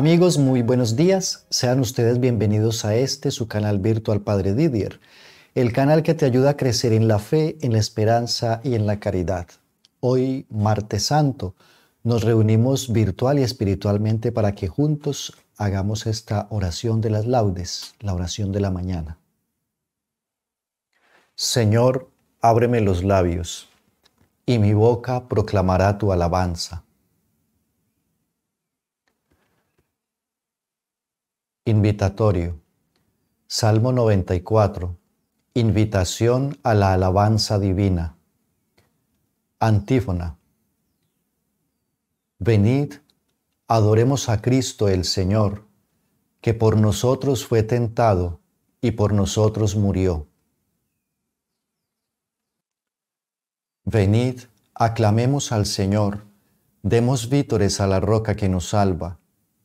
Amigos, muy buenos días. Sean ustedes bienvenidos a este, su canal virtual Padre Didier, el canal que te ayuda a crecer en la fe, en la esperanza y en la caridad. Hoy, martes santo, nos reunimos virtual y espiritualmente para que juntos hagamos esta oración de las laudes, la oración de la mañana. Señor, ábreme los labios, y mi boca proclamará tu alabanza. Invitatorio. Salmo 94. Invitación a la alabanza divina. Antífona. Venid, adoremos a Cristo el Señor, que por nosotros fue tentado y por nosotros murió. Venid, aclamemos al Señor, demos vítores a la roca que nos salva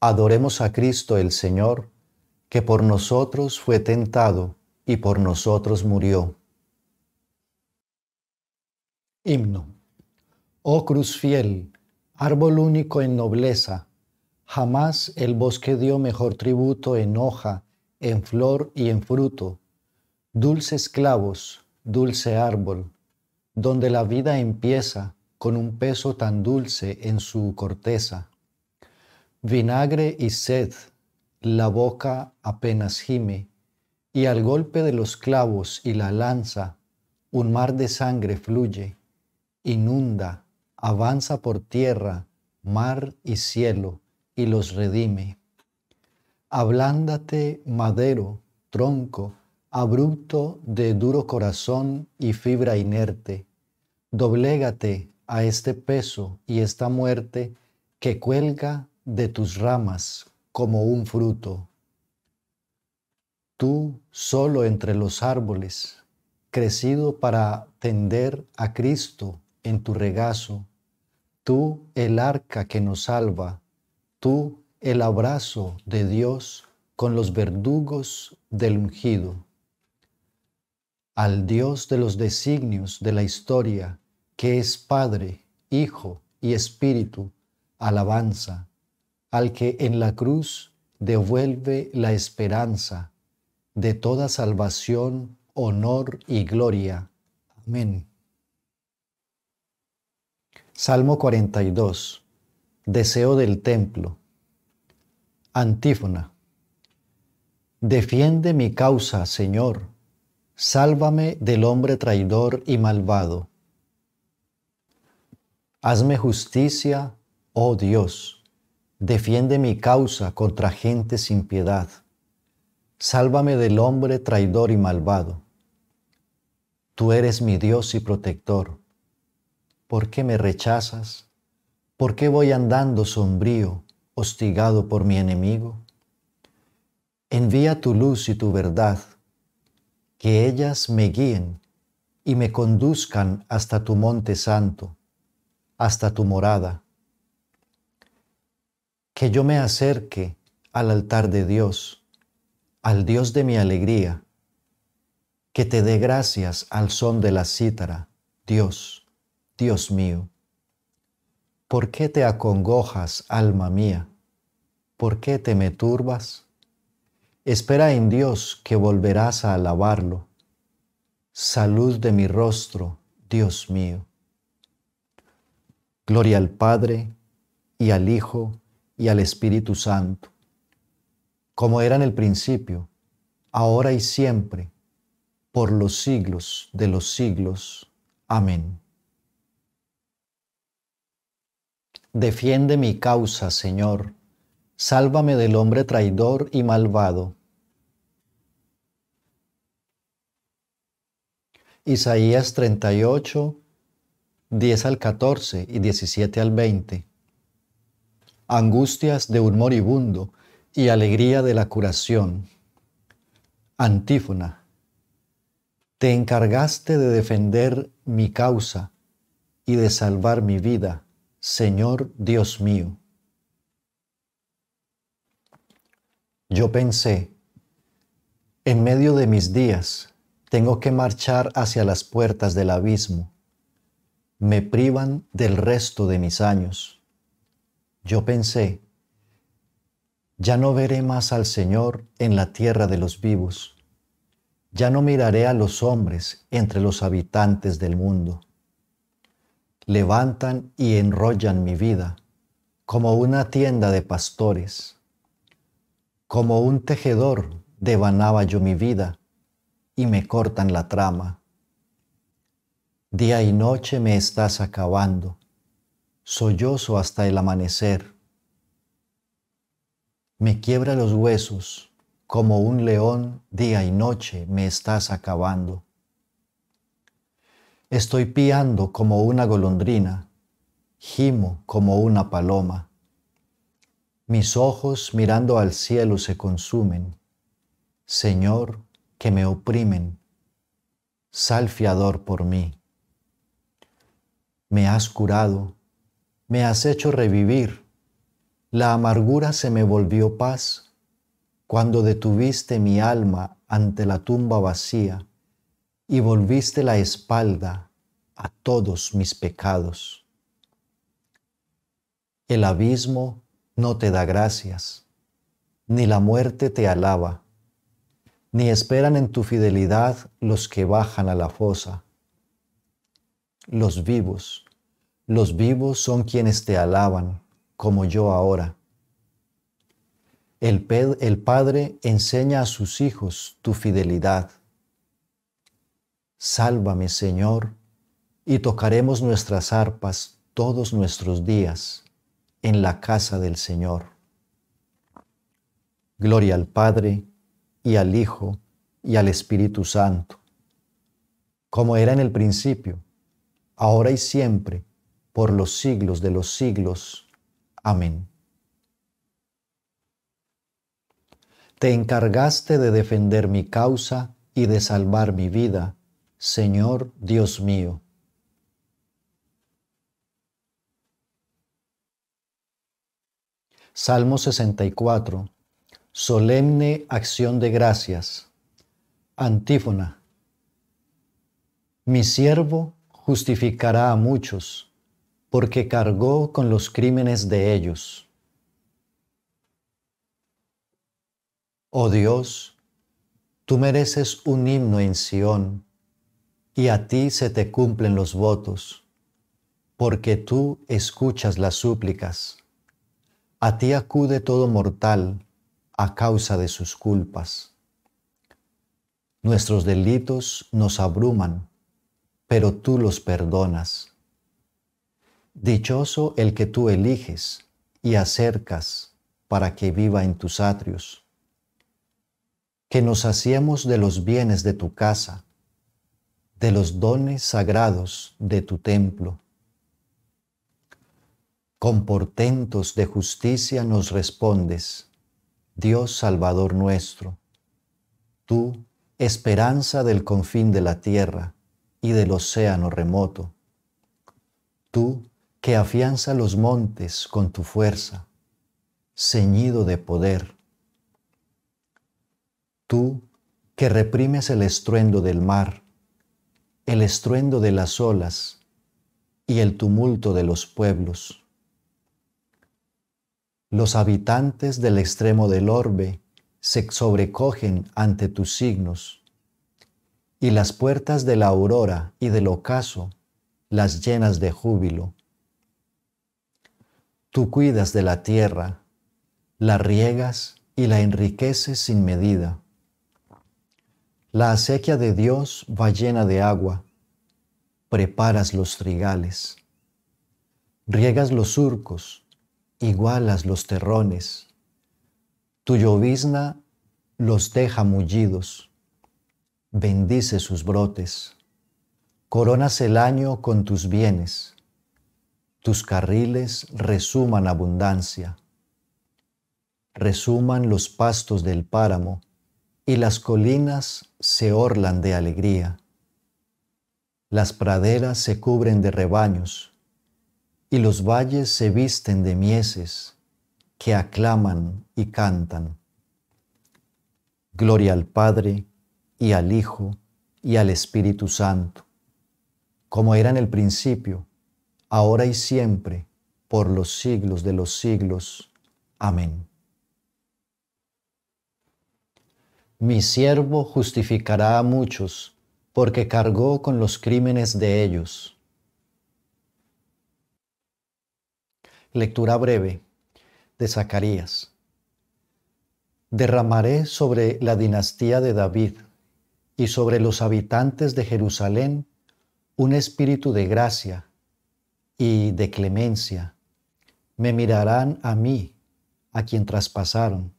Adoremos a Cristo el Señor, que por nosotros fue tentado y por nosotros murió. Himno. Oh cruz fiel, árbol único en nobleza, jamás el bosque dio mejor tributo en hoja, en flor y en fruto. Dulces clavos, dulce árbol, donde la vida empieza con un peso tan dulce en su corteza. Vinagre y sed, la boca apenas gime, y al golpe de los clavos y la lanza, un mar de sangre fluye, inunda, avanza por tierra, mar y cielo, y los redime. Ablándate, madero, tronco, abrupto de duro corazón y fibra inerte. Doblégate a este peso y esta muerte que cuelga de tus ramas como un fruto. Tú solo entre los árboles, crecido para tender a Cristo en tu regazo, tú el arca que nos salva, tú el abrazo de Dios con los verdugos del ungido. Al Dios de los designios de la historia, que es Padre, Hijo y Espíritu, alabanza, al que en la cruz devuelve la esperanza de toda salvación, honor y gloria. Amén. Salmo 42. Deseo del templo. Antífona. Defiende mi causa, Señor. Sálvame del hombre traidor y malvado. Hazme justicia, oh Dios Defiende mi causa contra gente sin piedad. Sálvame del hombre traidor y malvado. Tú eres mi Dios y protector. ¿Por qué me rechazas? ¿Por qué voy andando sombrío, hostigado por mi enemigo? Envía tu luz y tu verdad, que ellas me guíen y me conduzcan hasta tu monte santo, hasta tu morada que yo me acerque al altar de Dios, al Dios de mi alegría, que te dé gracias al son de la cítara, Dios, Dios mío. ¿Por qué te acongojas, alma mía? ¿Por qué te me turbas? Espera en Dios que volverás a alabarlo. Salud de mi rostro, Dios mío. Gloria al Padre y al Hijo y al Espíritu Santo, como era en el principio, ahora y siempre, por los siglos de los siglos. Amén. Defiende mi causa, Señor. Sálvame del hombre traidor y malvado. Isaías 38, 10 al 14 y 17 al 20 angustias de un moribundo y alegría de la curación. Antífona. Te encargaste de defender mi causa y de salvar mi vida, Señor Dios mío. Yo pensé, en medio de mis días, tengo que marchar hacia las puertas del abismo. Me privan del resto de mis años yo pensé, ya no veré más al Señor en la tierra de los vivos, ya no miraré a los hombres entre los habitantes del mundo. Levantan y enrollan mi vida como una tienda de pastores, como un tejedor devanaba yo mi vida y me cortan la trama. Día y noche me estás acabando sollozo hasta el amanecer. Me quiebra los huesos, como un león día y noche me estás acabando. Estoy piando como una golondrina, gimo como una paloma. Mis ojos mirando al cielo se consumen. Señor, que me oprimen, sal fiador por mí. Me has curado, me has hecho revivir. La amargura se me volvió paz cuando detuviste mi alma ante la tumba vacía y volviste la espalda a todos mis pecados. El abismo no te da gracias, ni la muerte te alaba, ni esperan en tu fidelidad los que bajan a la fosa. Los vivos los vivos son quienes te alaban, como yo ahora. El, Padre enseña a sus hijos tu fidelidad. Sálvame, Señor, y tocaremos nuestras arpas todos nuestros días en la casa del Señor. Gloria al Padre, y al Hijo, y al Espíritu Santo, como era en el principio, ahora y siempre, por los siglos de los siglos. Amén. Te encargaste de defender mi causa y de salvar mi vida, Señor Dios mío. Salmo 64. Solemne acción de gracias. Antífona. Mi siervo justificará a muchos porque cargó con los crímenes de ellos. Oh Dios, tú mereces un himno en Sión, y a ti se te cumplen los votos, porque tú escuchas las súplicas. A ti acude todo mortal a causa de sus culpas. Nuestros delitos nos abruman, pero tú los perdonas Dichoso el que tú eliges y acercas para que viva en tus atrios. Que nos hacíamos de los bienes de tu casa, de los dones sagrados de tu templo. Con portentos de justicia nos respondes, Dios Salvador nuestro, tú, esperanza del confín de la tierra y del océano remoto, tú, que afianza los montes con tu fuerza, ceñido de poder. Tú que reprimes el estruendo del mar, el estruendo de las olas y el tumulto de los pueblos. Los habitantes del extremo del orbe se sobrecogen ante tus signos, y las puertas de la aurora y del ocaso las llenas de júbilo. Tú cuidas de la tierra, la riegas y la enriqueces sin medida. La acequia de Dios va llena de agua. Preparas los trigales. Riegas los surcos, igualas los terrones. Tu llovizna los deja mullidos. Bendice sus brotes. Coronas el año con tus bienes tus carriles resuman abundancia. Resuman los pastos del páramo y las colinas se orlan de alegría. Las praderas se cubren de rebaños y los valles se visten de mieses que aclaman y cantan. Gloria al Padre y al Hijo y al Espíritu Santo, como era en el principio, ahora y siempre, por los siglos de los siglos. Amén. Mi siervo justificará a muchos, porque cargó con los crímenes de ellos. Lectura breve de Zacarías. Derramaré sobre la dinastía de David y sobre los habitantes de Jerusalén un espíritu de gracia y de clemencia. Me mirarán a mí, a quien traspasaron.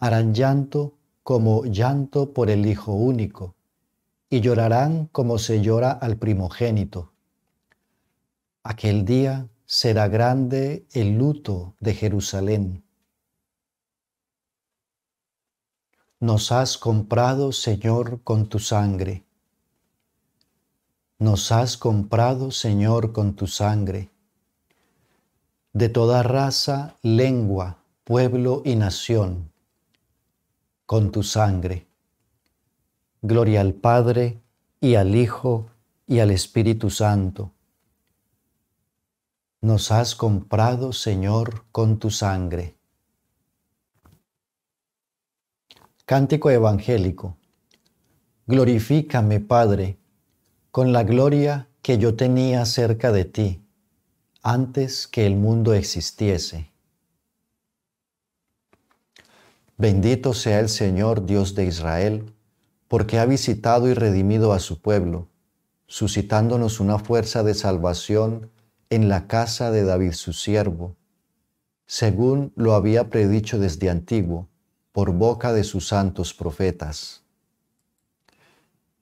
Harán llanto como llanto por el Hijo único, y llorarán como se llora al primogénito. Aquel día será grande el luto de Jerusalén. Nos has comprado, Señor, con tu sangre nos has comprado, Señor, con tu sangre. De toda raza, lengua, pueblo y nación, con tu sangre. Gloria al Padre y al Hijo y al Espíritu Santo. Nos has comprado, Señor, con tu sangre. Cántico Evangélico. Glorifícame, Padre con la gloria que yo tenía cerca de ti antes que el mundo existiese. Bendito sea el Señor Dios de Israel, porque ha visitado y redimido a su pueblo, suscitándonos una fuerza de salvación en la casa de David su siervo, según lo había predicho desde antiguo, por boca de sus santos profetas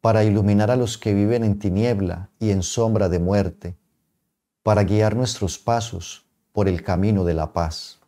para iluminar a los que viven en tiniebla y en sombra de muerte, para guiar nuestros pasos por el camino de la paz.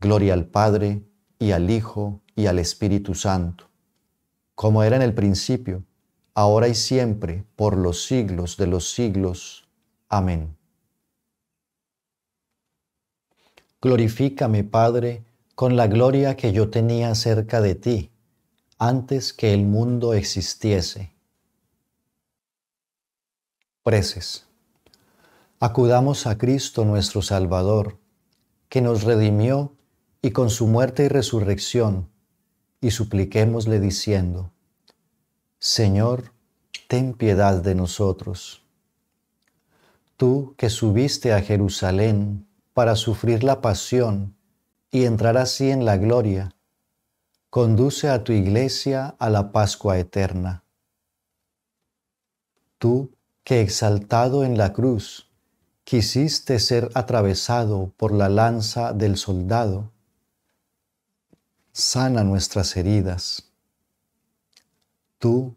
Gloria al Padre, y al Hijo, y al Espíritu Santo, como era en el principio, ahora y siempre, por los siglos de los siglos. Amén. Glorifícame, Padre, con la gloria que yo tenía cerca de ti antes que el mundo existiese. Preces. Acudamos a Cristo nuestro Salvador, que nos redimió y con su muerte y resurrección, y supliquémosle diciendo, Señor, ten piedad de nosotros. Tú que subiste a Jerusalén para sufrir la pasión y entrar así en la gloria, conduce a tu iglesia a la Pascua eterna. Tú, que exaltado en la cruz, quisiste ser atravesado por la lanza del soldado, sana nuestras heridas. Tú,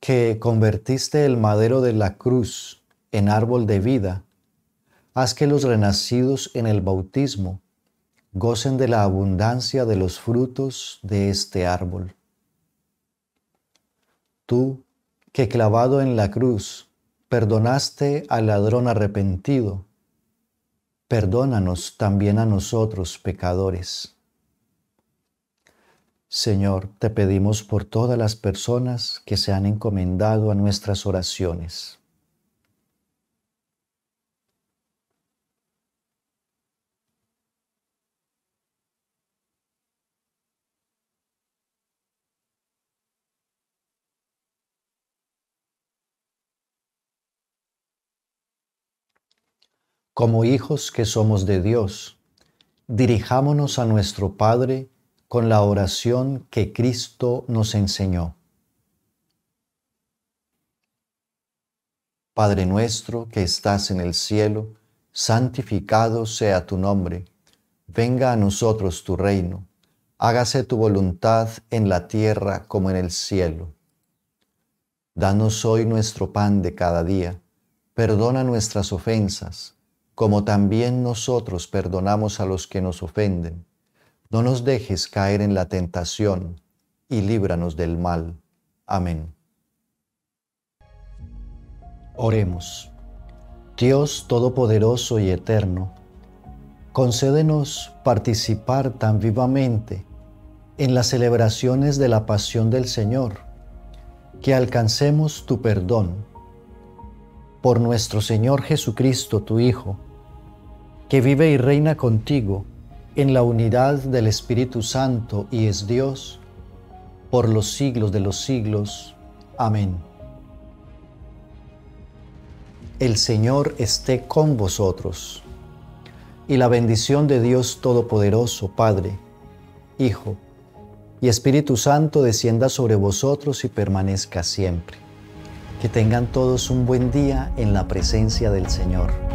que convertiste el madero de la cruz en árbol de vida, haz que los renacidos en el bautismo gocen de la abundancia de los frutos de este árbol. Tú, que clavado en la cruz, perdonaste al ladrón arrepentido, perdónanos también a nosotros pecadores. Señor, te pedimos por todas las personas que se han encomendado a nuestras oraciones Como hijos que somos de Dios, dirijámonos a nuestro Padre con la oración que Cristo nos enseñó. Padre nuestro que estás en el cielo, santificado sea tu nombre, venga a nosotros tu reino, hágase tu voluntad en la tierra como en el cielo. Danos hoy nuestro pan de cada día, perdona nuestras ofensas, como también nosotros perdonamos a los que nos ofenden. No nos dejes caer en la tentación, y líbranos del mal. Amén. Oremos. Dios Todopoderoso y Eterno, concédenos participar tan vivamente en las celebraciones de la pasión del Señor, que alcancemos tu perdón. Por nuestro Señor Jesucristo, tu Hijo, que vive y reina contigo en la unidad del Espíritu Santo y es Dios, por los siglos de los siglos. Amén. El Señor esté con vosotros, y la bendición de Dios Todopoderoso, Padre, Hijo, y Espíritu Santo descienda sobre vosotros y permanezca siempre. Que tengan todos un buen día en la presencia del Señor.